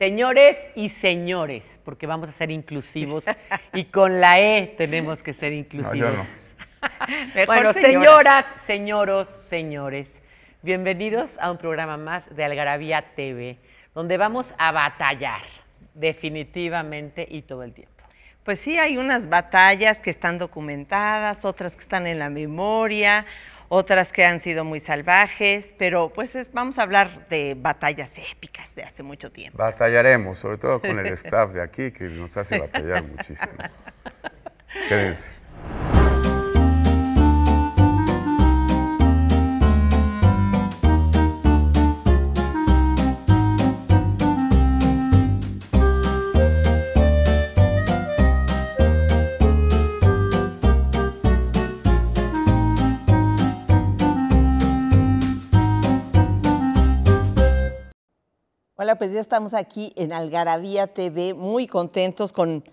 Señores y señores, porque vamos a ser inclusivos y con la E tenemos que ser inclusivos. bueno, señoras. señoras, señoros, señores, bienvenidos a un programa más de Algarabía TV, donde vamos a batallar definitivamente y todo el tiempo. Pues sí, hay unas batallas que están documentadas, otras que están en la memoria, otras que han sido muy salvajes, pero pues vamos a hablar de batallas épicas de hace mucho tiempo. Batallaremos, sobre todo con el staff de aquí que nos hace batallar muchísimo. Hola, pues ya estamos aquí en Algarabía TV, muy contentos con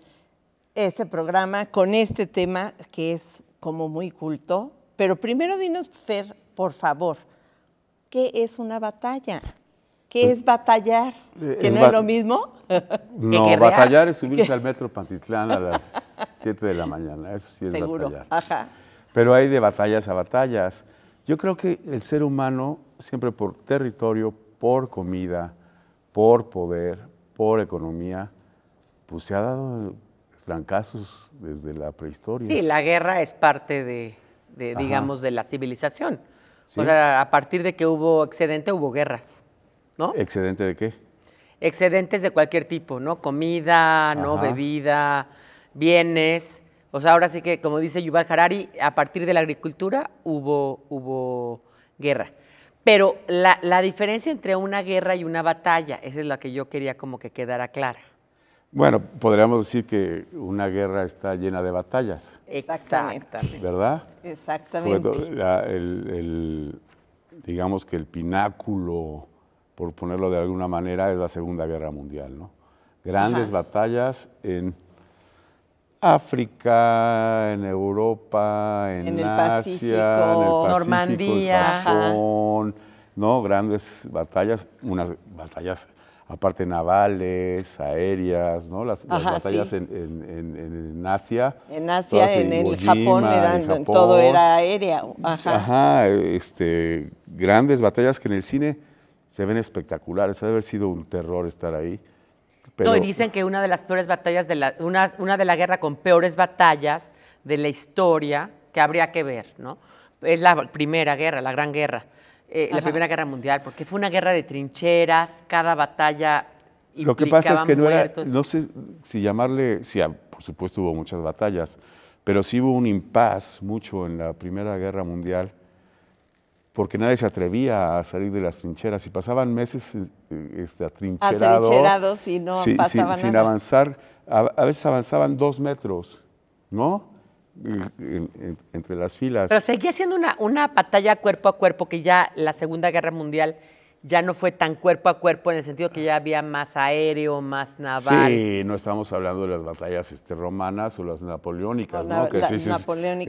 este programa, con este tema que es como muy culto. Pero primero dinos, Fer, por favor, ¿qué es una batalla? ¿Qué pues, es batallar? Eh, ¿Que no es lo mismo? No, batallar es subirse al metro Pantitlán a las 7 de la mañana, eso sí es batallar. Pero hay de batallas a batallas. Yo creo que el ser humano, siempre por territorio, por comida, por poder, por economía, pues se ha dado francasos desde la prehistoria. Sí, la guerra es parte de, digamos, de la civilización. O sea, a partir de que hubo excedente, hubo guerras, ¿no? ¿Excedente de qué? Excedentes de cualquier tipo, ¿no? Comida, ¿no? Bebida, bienes. O sea, ahora sí que, como dice Yuval Harari, a partir de la agricultura hubo, hubo guerra. Pero la, diferencia entre una guerra y una batalla, esa es la que yo quería como que quedara clara. Bueno, podríamos decir que una guerra está llena de batallas. Exactamente. ¿Verdad? Exactamente. digamos que el pináculo, por ponerlo de alguna manera, es la Segunda Guerra Mundial, ¿no? Grandes batallas en África, en Europa, en, el Asia, en Normandía, Japón, ¿no? Grandes batallas, unas batallas aparte navales, aéreas, ¿no? Las, batallas en, Asia. En Asia, en, Japón, todo era aéreo. Ajá. este, grandes batallas que en el cine se ven espectaculares. Ha haber sido un terror estar ahí. No, y dicen que una de las peores batallas, de la, una, de la guerra con peores batallas de la historia que habría que ver, ¿no? Es la primera guerra, la gran guerra, eh, la primera guerra mundial, porque fue una guerra de trincheras, cada batalla lo que pasa es que no era, no sé si llamarle, sí, ah, por supuesto hubo muchas batallas, pero sí hubo un impas mucho en la Primera Guerra Mundial porque nadie se atrevía a salir de las trincheras y pasaban meses eh, este, atrincherados y no sin, avanzar. A, veces avanzaban dos metros, ¿no? entre las filas. Pero seguía siendo una, una batalla cuerpo a cuerpo que ya la Segunda Guerra Mundial ya no fue tan cuerpo a cuerpo en el sentido que ya había más aéreo, más naval. Sí, no estamos hablando de las batallas este, romanas o las napoleónicas, ¿no? Que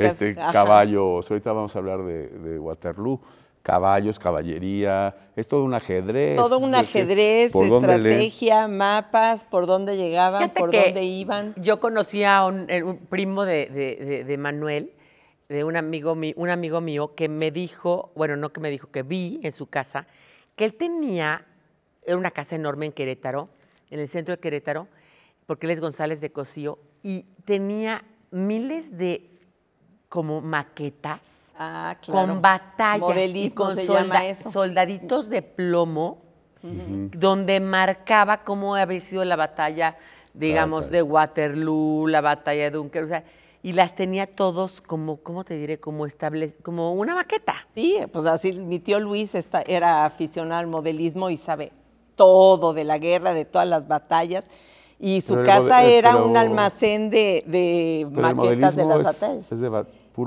este, caballo. ahorita vamos a hablar de, Waterloo. Caballos, caballería, es todo un ajedrez. Todo un ajedrez, estrategia, mapas, por dónde llegaban, por dónde iban. Yo conocí a un, eh, primo de, Manuel, de un amigo, un amigo mío, que me dijo, bueno, no que me dijo, que vi en su casa, que él tenía, una casa enorme en Querétaro, en el centro de Querétaro, porque él es González de Cosío, y tenía miles de como maquetas ah, con batallas y con soldaditos de plomo, donde marcaba cómo había sido la batalla, digamos, de Waterloo, la batalla de Dunkerque, o sea, y las tenía todos como, ¿cómo te diré? Como estable, como una maqueta. Sí, pues así, mi tío Luis está, era aficionado al modelismo y sabe todo de la guerra, de todas las batallas. Y su casa era un almacén de, de maquetas de las batallas. Es de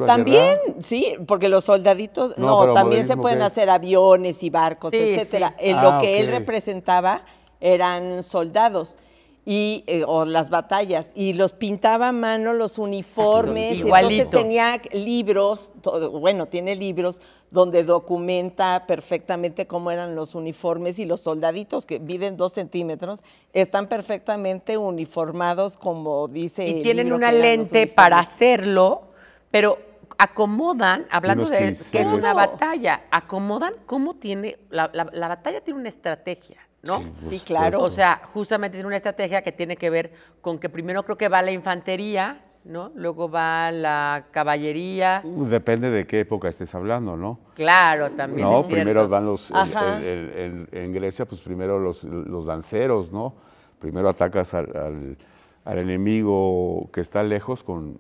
también, sí, porque los soldaditos, no, también se pueden hacer aviones y barcos, etcétera. Eh, lo ah, que él representaba eran soldados y eh, o las batallas y los pintaba a mano los uniformes entonces tenía libros bueno tiene libros donde documenta perfectamente cómo eran los uniformes y los soldaditos que viven dos centímetros están perfectamente uniformados como dice y tienen una lente para hacerlo pero acomodan hablando de que es una batalla acomodan cómo tiene la, la batalla tiene una estrategia ¿no? Sí, claro. o sea, justamente tiene una estrategia que tiene que ver con que primero creo que va la infantería, ¿no? Luego va la caballería. Uh, depende de qué época estés hablando, ¿no? Claro, también. No, primero van los. en Grecia, pues primero los, los lanceros, ¿no? Primero atacas al, enemigo que está lejos con,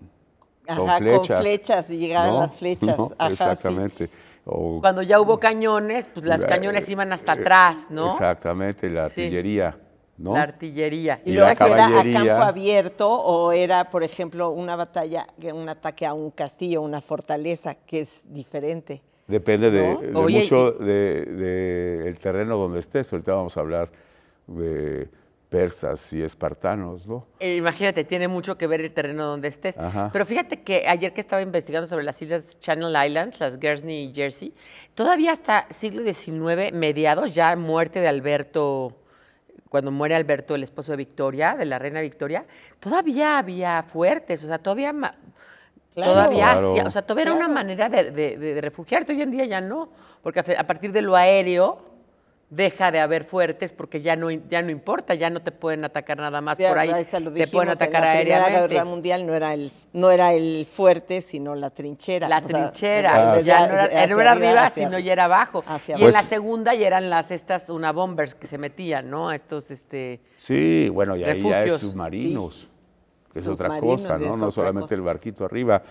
con flechas. y llegar las flechas. exactamente. Cuando ya hubo mm. cañones, pues las cañones eh, iban hasta eh, atrás, ¿no? Exactamente, la artillería. ¿no? La artillería. ¿Y, luego era a campo abierto o era, por ejemplo, una batalla, un ataque a un castillo, una fortaleza, que es diferente? Depende de, mucho del de, terreno donde estés. Ahorita vamos a hablar de persas y espartanos, ¿no? Eh, imagínate, tiene mucho que ver el terreno donde estés. Pero fíjate que ayer que estaba investigando sobre las islas Channel Islands, las Guernsey y Jersey, todavía hasta siglo XIX, mediados, ya muerte de Alberto, cuando muere Alberto, el esposo de Victoria, de la reina Victoria, todavía había fuertes, o sea, todavía... Todavía o sea, todavía era una manera de, refugiarte. Hoy en día ya no, porque a partir de lo aéreo, deja de haber fuertes porque ya no, ya no importa, ya no te pueden atacar nada más por ahí. te pueden atacar en la Primera Guerra Mundial no era, el, no era el fuerte, sino la trinchera. La trinchera, no era, arriba, sino ya era abajo. y en la segunda ya eran las estas, una bombers que se metían, ¿no? Estos, este... Sí, bueno, y ahí ya es submarinos. es otra cosa, ¿no? No solamente el barquito arriba.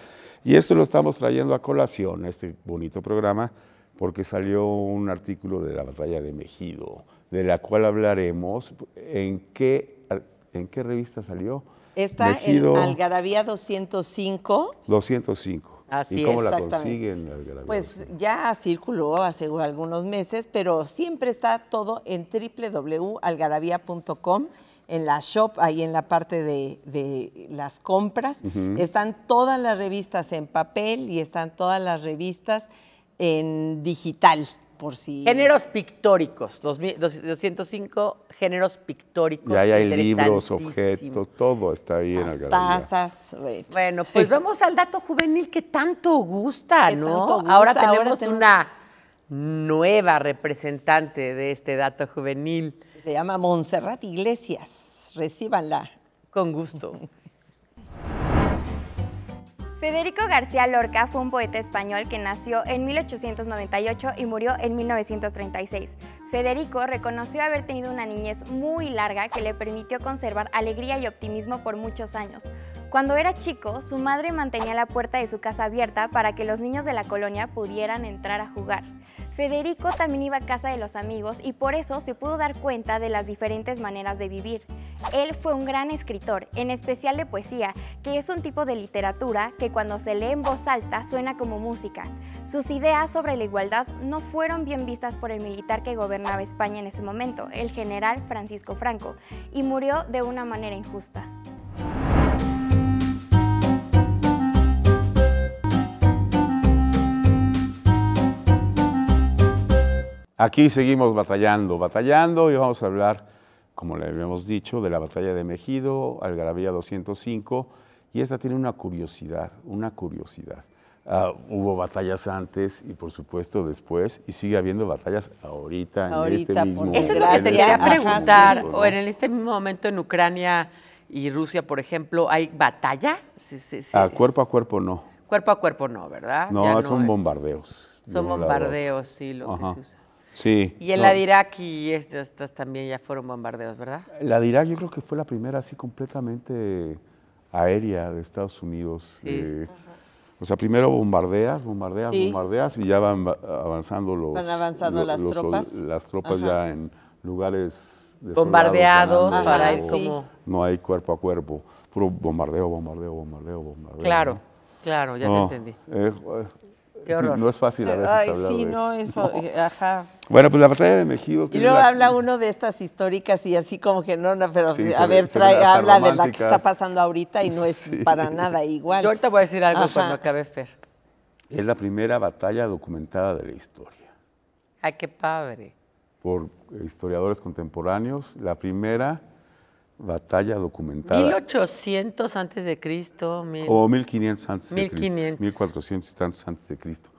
Y esto lo estamos trayendo a colación, este bonito programa, porque salió un artículo de la batalla de Mejido, de la cual hablaremos. ¿En qué, en qué revista salió? Está en Algarabía 205. 205. Así ¿Y cómo la consiguen? pues ya circuló hace algunos meses, pero siempre está todo en www.algarabía.com, en la shop, ahí en la parte de, las compras. Están todas las revistas en papel y están todas las revistas en digital, por si... Géneros pictóricos, 205 géneros pictóricos. ahí hay libros, objetos, todo está ahí en la galería. Tazas. Bueno, pues vamos al dato juvenil que tanto gusta, ¿no? Ahora, tenemos una nueva representante de este dato juvenil. Se llama Montserrat Iglesias. Recíbanla. Con gusto. Federico García Lorca fue un poeta español que nació en 1898 y murió en 1936. Federico reconoció haber tenido una niñez muy larga que le permitió conservar alegría y optimismo por muchos años. Cuando era chico, su madre mantenía la puerta de su casa abierta para que los niños de la colonia pudieran entrar a jugar. Federico también iba a casa de los amigos y por eso se pudo dar cuenta de las diferentes maneras de vivir. Él fue un gran escritor, en especial de poesía, que es un tipo de literatura que cuando se lee en voz alta suena como música. Sus ideas sobre la igualdad no fueron bien vistas por el militar que gobernaba España en ese momento, el general Francisco Franco, y murió de una manera injusta. Aquí seguimos batallando, batallando y vamos a hablar como le habíamos dicho, de la batalla de Mejido, Algarabía 205, y esta tiene una curiosidad, una curiosidad. Ah, hubo batallas antes y por supuesto después y sigue habiendo batallas ahorita, en este mismo Eso es lo que te este quería preguntar. O en este mismo momento en Ucrania y Rusia, por ejemplo, ¿hay batalla? Ah, cuerpo a cuerpo no. Cuerpo a cuerpo no, ¿verdad? No, son bombardeos. Son bombardeos, sí, lo que se usa. Sí. Y en la de Irak y este, estas, también ya fueron bombardeos, ¿verdad? La de Irak yo creo que fue la primera así completamente aérea de Estados Unidos. o sea, primero bombardeas, bombardeas, bombardeas y ya van avanzando los... Van avanzando las tropas. Las tropas ya en lugares... Bombardeados para eso No hay cuerpo a cuerpo, puro bombardeo, bombardeo, bombardeo, bombardeo. Claro, claro, ya te entendí. Eh, eh, no es fácil a veces Ay, sí, no, eso, ajá, bueno, pues la batalla de Mejido. Y luego habla uno de estas históricas y así como que no, pero a ver, habla de la que está pasando ahorita y no es para nada igual. Yo ahorita voy a decir algo cuando acabe Fer. Es la primera batalla documentada de la historia. ¡Ay, qué padre! Por historiadores contemporáneos, la primera batalla documentada. 1800 antes de Cristo. O 1500 antes de Cristo. 1400 antes de Cristo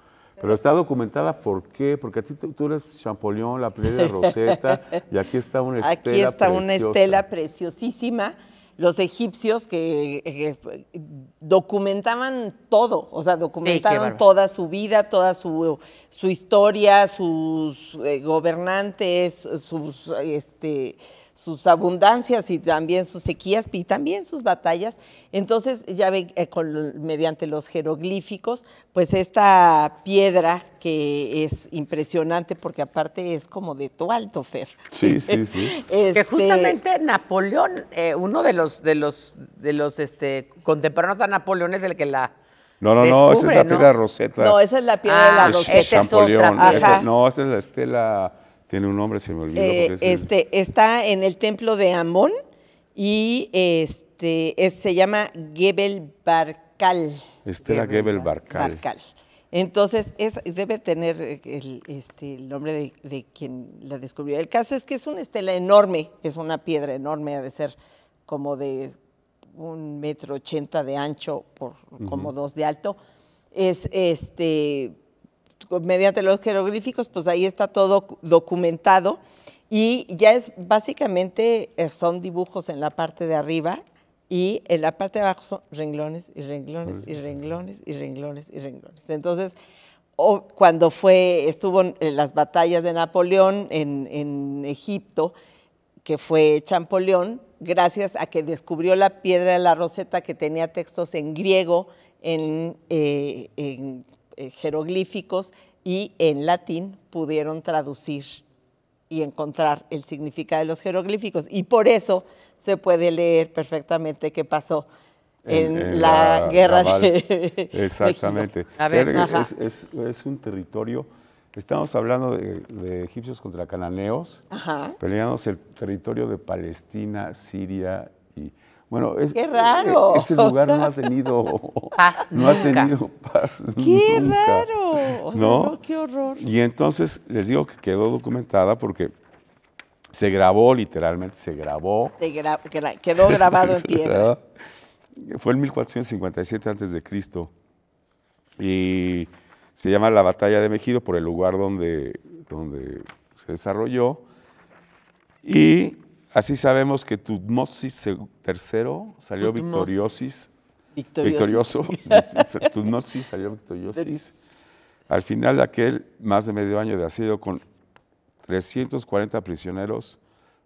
pero está documentada, ¿por qué? Porque a ti tú eres Champollion, la playa de Rosetta, y aquí está una estela Aquí está una estela preciosísima. Los egipcios que eh, eh, documentaban todo, o sea, documentaron toda su vida, toda su, su historia, sus eh, gobernantes, sus este, sus abundancias y también sus sequías y también sus batallas. Entonces, ya ven, eh, con, mediante los jeroglíficos, pues esta piedra que es impresionante porque aparte es como de tu alto, Fer. Sí, sí, sí. Que este, justamente Napoleón, eh, uno de los, de los, de los este, contemporáneos a Napoleón es el que la no, no, no, esa es la piedra Rosetta. No, esa es la piedra de la ah, Rosetta. no, esa es la estela tiene un nombre, se me olvidó. Eh, este, Está en el templo de Amón y este, se llama Gebel Barkal. Estela Gebel, Gebel Barkal. Entonces, es, debe tener el, este, nombre de, quien la descubrió. El caso es que es una estela enorme, es una piedra enorme, ha de ser como de un metro ochenta de ancho por como dos de alto. Es este mediante los jeroglíficos, pues ahí está todo documentado y ya es básicamente eh, son dibujos en la parte de arriba y en la parte de abajo son renglones y renglones y renglones y renglones y renglones. Entonces, cuando fue, estuvo en las batallas de Napoleón en, Egipto, que fue Champollion, gracias a que descubrió la piedra de la Roseta que tenía textos en griego, en eh, eh, jeroglíficos y en latín pudieron traducir y encontrar el significado de los jeroglíficos. Y por eso se puede leer perfectamente qué pasó en, la, guerra de Exactamente. es, un territorio, estamos hablando de, egipcios contra cananeos, peleándose el territorio de Palestina, Siria y bueno, e, e, Ese lugar no ha tenido paz. No ha tenido paz. Qué raro. ¿no? qué horror. Y entonces les digo que quedó documentada porque se grabó, literalmente se grabó. quedó grabado en piedra. Fue en 1457 antes de Cristo y se llama la Batalla de Mejido por el lugar donde, donde se desarrolló y Así sabemos que Tutmosis III salió victoriosis, victorioso. Tutmosis salió victoriosis. Al final de aquel más de medio año de asedio con 340 prisioneros,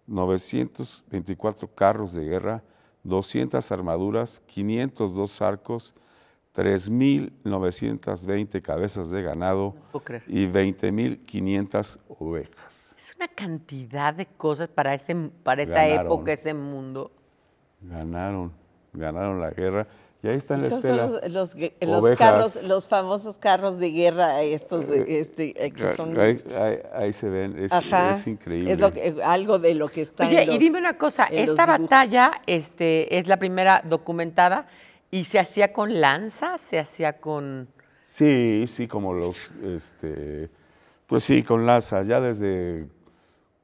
924 carros de guerra, 200 armaduras, 502 arcos, 3.920 cabezas de ganado y 20.500 ovejas. Es una cantidad de cosas para, ese, para esa época, ese mundo. Ganaron, ganaron la guerra. Y ahí están son Los, los, carros, los famosos carros de guerra, eh, estos eh, este, eh, que son... Ahí, se ven, es, es increíble. Es algo de lo que está y dime una cosa, esta batalla este, es la primera documentada y se hacía con lanzas, se hacía con... Sí, sí, como los... Este, pues sí, con lanzas, ya desde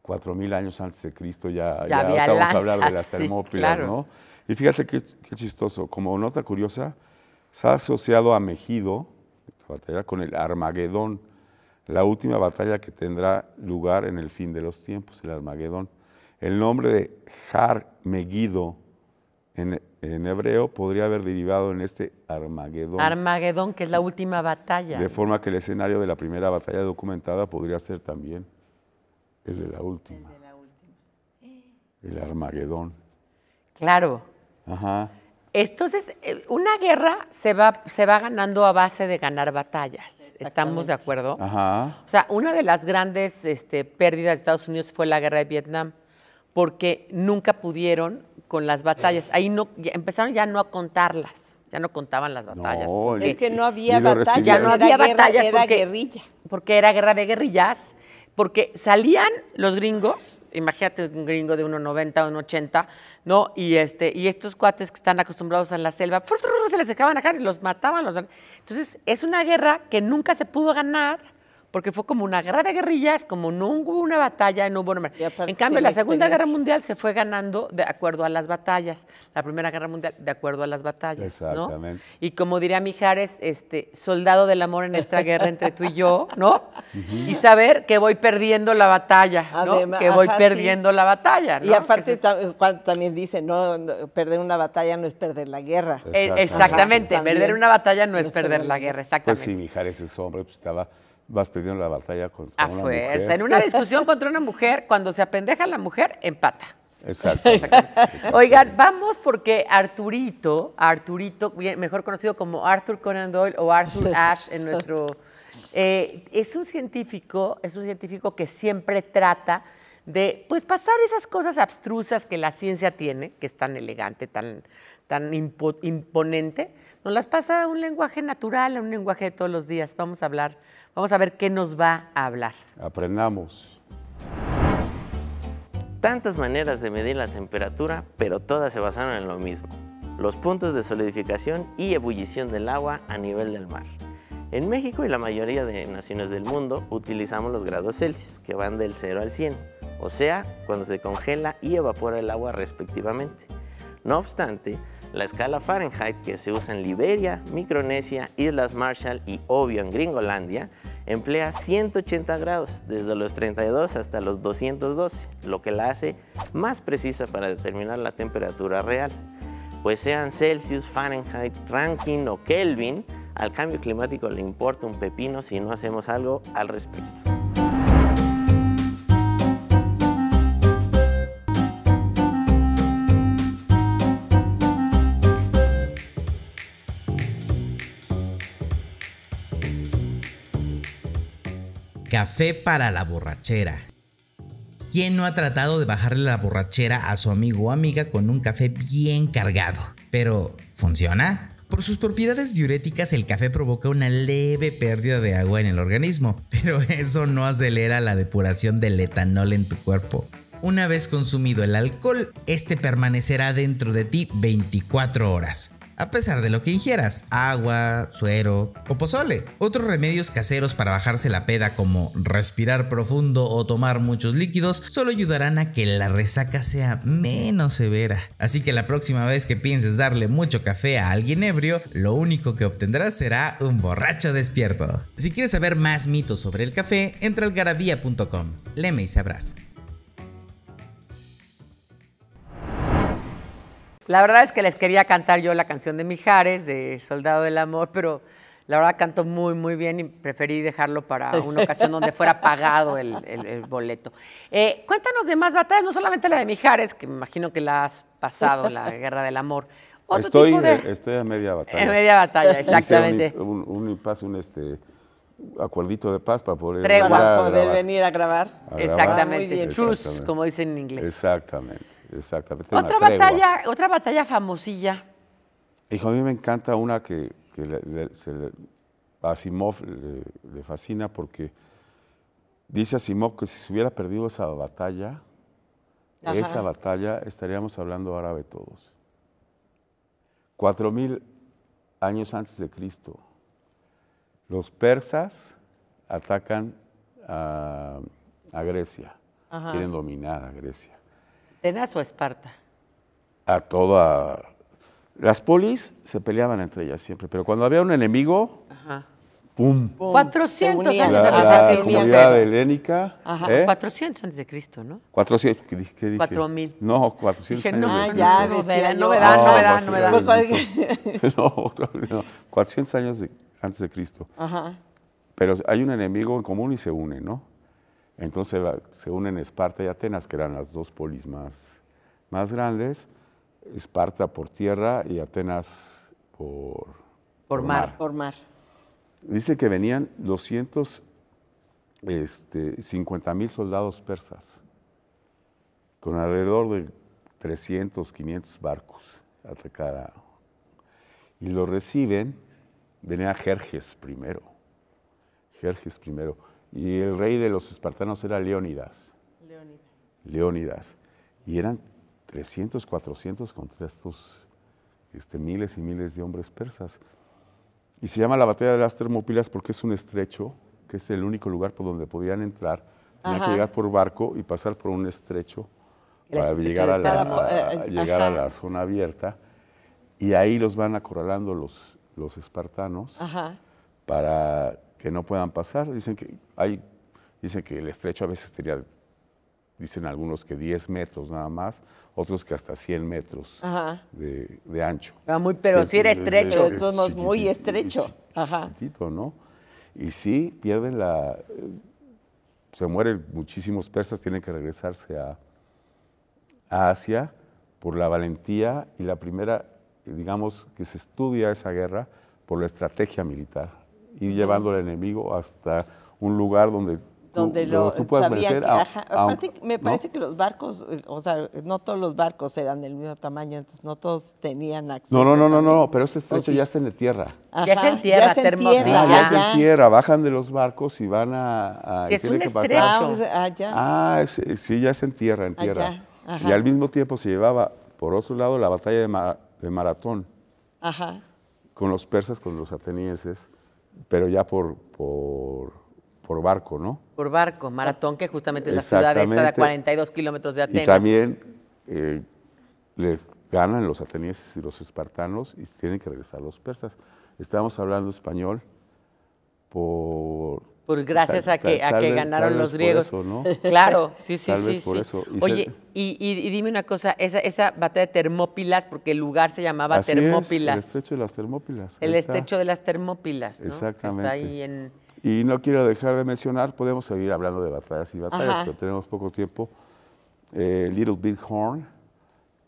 cuatro mil años antes de Cristo ya, ya, ya de las termópilas, ¿no? Y fíjate qué, qué, chistoso, como nota curiosa, se ha asociado a Megido, esta batalla, con el Armagedón, la última batalla que tendrá lugar en el fin de los tiempos, el Armagedón. El nombre de Har Megido en, en hebreo podría haber derivado en este Armagedón. Armagedón, que es la última batalla. De forma que el escenario de la primera batalla documentada podría ser también el de la última. El de la última. Eh. El Armagedón. Claro. Ajá. Entonces, eh, una guerra se va, se va ganando a base de ganar batallas. ¿Estamos de acuerdo? Ajá. O sea, una de las grandes este, pérdidas de Estados Unidos fue la guerra de Vietnam, porque nunca pudieron con las batallas. Ahí no empezaron ya no a contarlas. Ya no contaban las batallas. es que no había batallas. Ya no había batallas. Era guerrilla. Porque era guerra de guerrillas porque salían los gringos, imagínate un gringo de 1,90, 1,80, ¿no? Y, este, y estos cuates que están acostumbrados a la selva, se les dejaban acá y los mataban. Los... Entonces, es una guerra que nunca se pudo ganar porque fue como una guerra de guerrillas, como no hubo una batalla, no hubo En cambio, la Segunda Guerra Mundial se fue ganando de acuerdo a las batallas, la Primera Guerra Mundial de acuerdo a las batallas. Exactamente. Y como diría Mijares, este, soldado del amor en esta guerra entre tú y yo, ¿no? Y saber que voy perdiendo la batalla, ¿no? que voy perdiendo la batalla. Y aparte también dice, no, perder una batalla no es perder la guerra. E, exactamente, perder una batalla no, es perder, perder la guerra, exactamente. Pues sí, Mijares es hombre, pues estaba vas perdiendo la batalla contra a fuerza. En una discusión contra una mujer, cuando se apendeja la mujer, empata. Exacto. Oigan, vamos porque Arturito, Arturito, mejor conocido como Arthur Conan Doyle o Arthur Ashe en nuestro, eh, es un científico, es un científico que siempre trata de, pues, pasar esas cosas abstrusas que la ciencia tiene, que es tan elegante, tan, tan imponente, nos las pasa a un lenguaje natural, a un lenguaje de todos los días. Vamos a hablar, vamos a ver qué nos va a hablar. Aprendamos. Tantas maneras de medir la temperatura, pero todas se basaron en lo mismo, los puntos de solidificación y ebullición del agua a nivel del mar. En México y la mayoría de naciones del mundo utilizamos los grados Celsius, que van del 0 al 100, o sea, cuando se congela y evapora el agua respectivamente. No obstante, la escala Fahrenheit que se usa en Liberia, Micronesia, Islas Marshall y obvio en Gringolandia emplea 180 grados desde los 32 hasta los 212, lo que la hace más precisa para determinar la temperatura real. Pues sean Celsius, Fahrenheit, Rankine o Kelvin, al cambio climático le importa un pepino si no hacemos algo al respecto. Café para la borrachera. ¿Quién no ha tratado de bajarle la borrachera a su amigo o amiga con un café bien cargado? Pero, ¿funciona? Por sus propiedades diuréticas, el café provoca una leve pérdida de agua en el organismo, pero eso no acelera la depuración del etanol en tu cuerpo. Una vez consumido el alcohol, este permanecerá dentro de ti 24 horas a pesar de lo que ingieras, agua, suero o pozole. Otros remedios caseros para bajarse la peda como respirar profundo o tomar muchos líquidos solo ayudarán a que la resaca sea menos severa. Así que la próxima vez que pienses darle mucho café a alguien ebrio, lo único que obtendrás será un borracho despierto. Si quieres saber más mitos sobre el café, entra al garabía.com. Leme y sabrás. La verdad es que les quería cantar yo la canción de Mijares, de Soldado del Amor, pero la verdad canto muy, muy bien y preferí dejarlo para una ocasión donde fuera pagado el, boleto. Eh, cuéntanos de más batallas, no solamente la de Mijares, que me imagino que la has pasado, la Guerra del Amor. estoy, tipo media batalla. En media batalla, exactamente. un, un, este, acuerdito de paz para poder, venir, a grabar. venir a grabar. Exactamente. Ah, como dicen en inglés. Exactamente. Exactamente. Otra batalla, otra batalla famosilla. Hijo, a mí me encanta una que, a Asimov le, fascina porque dice Asimov que si se hubiera perdido esa batalla, esa batalla estaríamos hablando árabe todos. Cuatro mil años antes de Cristo, los persas atacan a, Grecia, quieren dominar a Grecia. ¿Atenas o Esparta? A toda. Las polis se peleaban entre ellas siempre, pero cuando había un enemigo, Ajá. ¡pum! 400 años antes de Cristo. La, la comunidad helénica. Ajá. 400 ¿eh? antes de Cristo, ¿no? 400, ¿qué dije? 4000. No, 400 años de Ya, no, decía, no me da, no, no me da, no me da. No, no, 400 años antes de Cristo. Ajá. Pero hay un enemigo en común y se unen, ¿no? Entonces se unen Esparta y Atenas, que eran las dos polis más, grandes, Esparta por tierra y Atenas por, por, mar, Por mar. Dice que venían 250 este, mil soldados persas, con alrededor de 300, 500 barcos a Y lo reciben, venía Jerjes primero I. Y el rey de los espartanos era Leónidas. Leónidas. Leónidas. Y eran 300, 400 contra estos este, miles y miles de hombres persas. Y se llama la batalla de las Termópilas porque es un estrecho, que es el único lugar por donde podían entrar. Tenían que llegar por barco y pasar por un estrecho para eh, eh, llegar, a la, zona abierta. Y ahí los van acorralando los, los espartanos para que no puedan pasar. Dicen que, hay, dicen que el estrecho a veces tenía, dicen algunos que 10 metros nada más, otros que hasta 100 metros De, ancho. Ah, muy, pero sí si era estrecho, es muy estrecho. Ajá. ¿no? Y sí, pierden la... Eh, se mueren muchísimos persas, tienen que regresarse a, a Asia por la valentía y la primera, digamos, que se estudia esa guerra por la estrategia militar ir llevando al enemigo hasta un lugar donde tú, lo, vencer. aparte, me parece que los barcos, o sea, no todos los barcos eran del mismo tamaño, entonces no todos tenían acceso. No, no, no, no, no, pero ese estrecho ya es en tierra. ya es en tierra, ah, ya en tierra. ya en tierra, bajan de los barcos y van a... si es un estrecho. Ah, allá. ah eh, sí, ya es en tierra, en tierra. y al mismo tiempo se llevaba, por otro lado, la batalla de, Maratón. Con los persas, con los atenienses pero ya por, barco, ¿no? Por barco, maratón, que justamente es la ciudad esta de 42 kilómetros de Atenas. Y también eh, les ganan los atenienses y los espartanos y tienen que regresar los persas. Estamos hablando español, por... gracias a que, a que ganaron los griegos. Claro, sí, sí, sí. Oye, y, dime una cosa, esa, batalla de Termópilas, porque el lugar se llamaba Así Termópilas. Es, el estrecho de las Termópilas. El estrecho de las Termópilas. Exactamente. Está ahí en... Y no quiero dejar de mencionar, podemos seguir hablando de batallas y batallas, pero tenemos poco tiempo. Eh, Little Big Horn,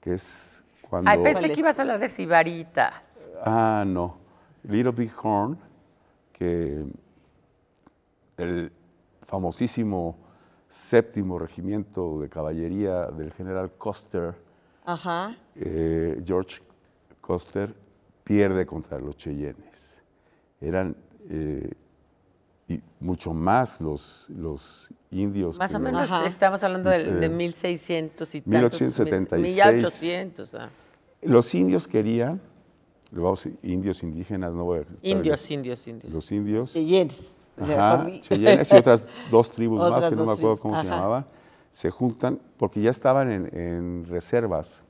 que es cuando. Ay, pensé que ibas a hablar de sibaritas. Ah, no. Little Big Horn el famosísimo séptimo regimiento de caballería del general Coster, eh, George Coster, pierde contra los Cheyennes. Eran eh, y mucho más los, los indios. Más o menos estamos hablando de, de 1600 y 1876. Ah. Los indios querían indios, indígenas, no voy a Indios, indios, indios. Los indios. Cheyennes. Ajá, Cheyennes y otras dos tribus más que no me acuerdo cómo se llamaba, Se juntan porque ya estaban en, reservas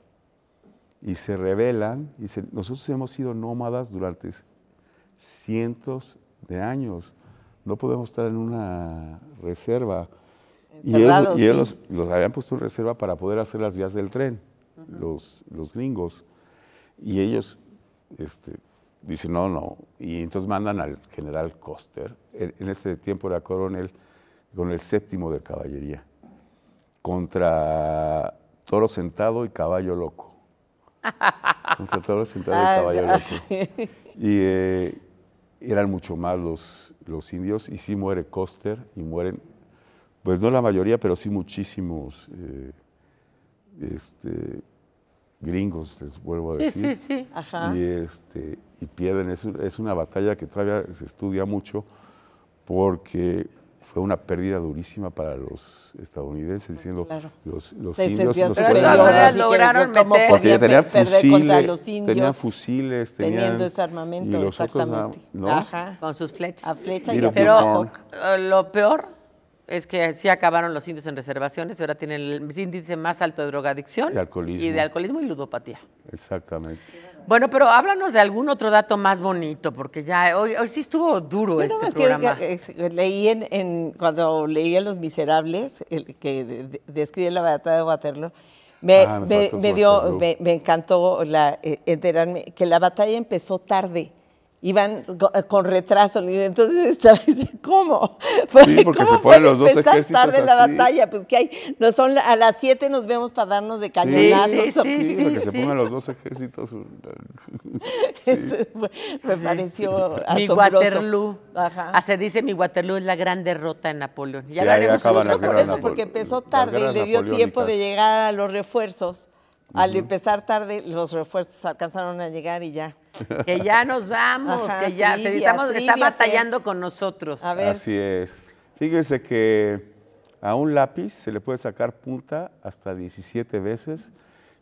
y se rebelan y dicen, nosotros hemos sido nómadas durante cientos de años, no podemos estar en una reserva. Y ellos, los, habían puesto en reserva para poder hacer las vías del tren, los, los gringos. Y ellos este, dice, no, no. Y entonces mandan al general Coster, en, ese tiempo era coronel, con el séptimo de caballería, contra toro sentado y caballo loco. contra toro sentado y ah, caballo loco. Y eh, eran mucho más los, los indios, y sí muere Coster, y mueren, pues no la mayoría, pero sí muchísimos. Eh, este, gringos, les vuelvo a decir. Sí, sí, Ajá. Y, este, y pierden. Es, es una batalla que todavía se estudia mucho porque fue una pérdida durísima para los estadounidenses, diciendo los, los indios no se lograron meter. Porque ya tenían fusiles, tenían fusiles, tenían, teniendo ese armamento, exactamente. Ajá. Con sus flechas. y, Pero lo peor es que sí acabaron los indios en reservaciones, ahora tienen el índice más alto de drogadicción y de alcoholismo y ludopatía. Exactamente. Bueno, pero háblanos de algún otro dato más bonito, porque ya hoy, hoy sí estuvo duro este programa. leí en, cuando leí Los Miserables, el que describe la batalla de Waterloo, me, ah, me, encantó la, eh, enterarme que la batalla empezó tarde iban eh, con retraso. Entonces estaba ¿cómo? Pues, sí, porque ¿cómo se fueron los dos ejércitos tarde así? la batalla, pues que hay, no son a las 7 nos vemos para darnos de cañonazos. Sí, sí, sí, sí se pongan los dos ejércitos. me pareció asombroso. Mi Waterloo. Ajá. Ah, se dice mi Waterloo es la gran derrota de Napoleón. Ya hablaremos justo por eso, porque empezó tarde y le dio tiempo de llegar a los refuerzos al empezar tarde, los refuerzos alcanzaron a llegar y ya. Que ya nos vamos, que ya te estamos, está batallando con nosotros. Así es. Fíjense que a un lápiz se le puede sacar punta hasta 17 veces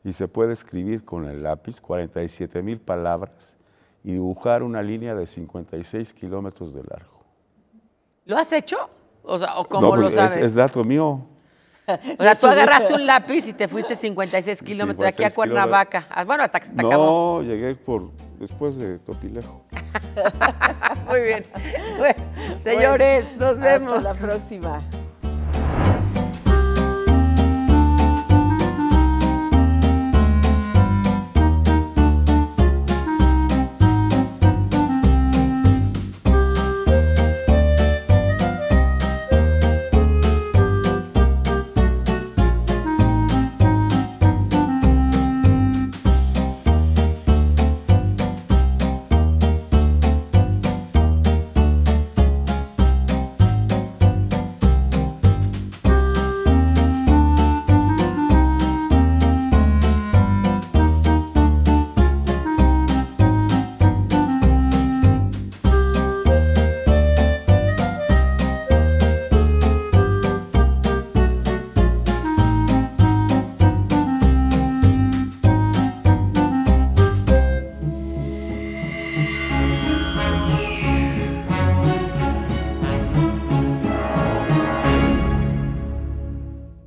y se puede escribir con el lápiz 47 mil palabras y dibujar una línea de 56 kilómetros de largo. ¿Lo has hecho? O sea, ¿cómo pues, lo sabes? es dato mío. O sea, tú agarraste un lápiz y te fuiste 56 kilómetros de aquí a Cuernavaca. Ah, bueno, hasta que se te acabó. No, llegué por después de Topilejo. Muy bien. señores, nos vemos. Hasta la próxima.